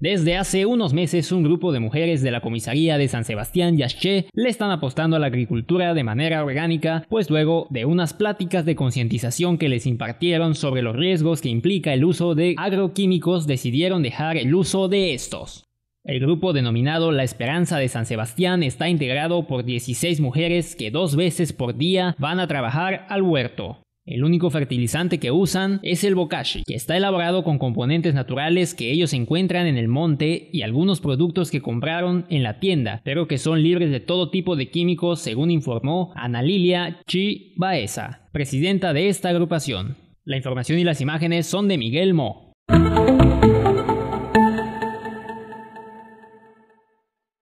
Desde hace unos meses, un grupo de mujeres de la comisaría de San Sebastián Yasché le están apostando a la agricultura de manera orgánica, pues luego de unas pláticas de concientización que les impartieron sobre los riesgos que implica el uso de agroquímicos, decidieron dejar el uso de estos. El grupo denominado La Esperanza de San Sebastián está integrado por 16 mujeres que dos veces por día van a trabajar al huerto. El único fertilizante que usan es el bokashi, que está elaborado con componentes naturales que ellos encuentran en el monte y algunos productos que compraron en la tienda, pero que son libres de todo tipo de químicos, según informó Ana Lilia Chi Baeza, presidenta de esta agrupación. La información y las imágenes son de Miguel Mo.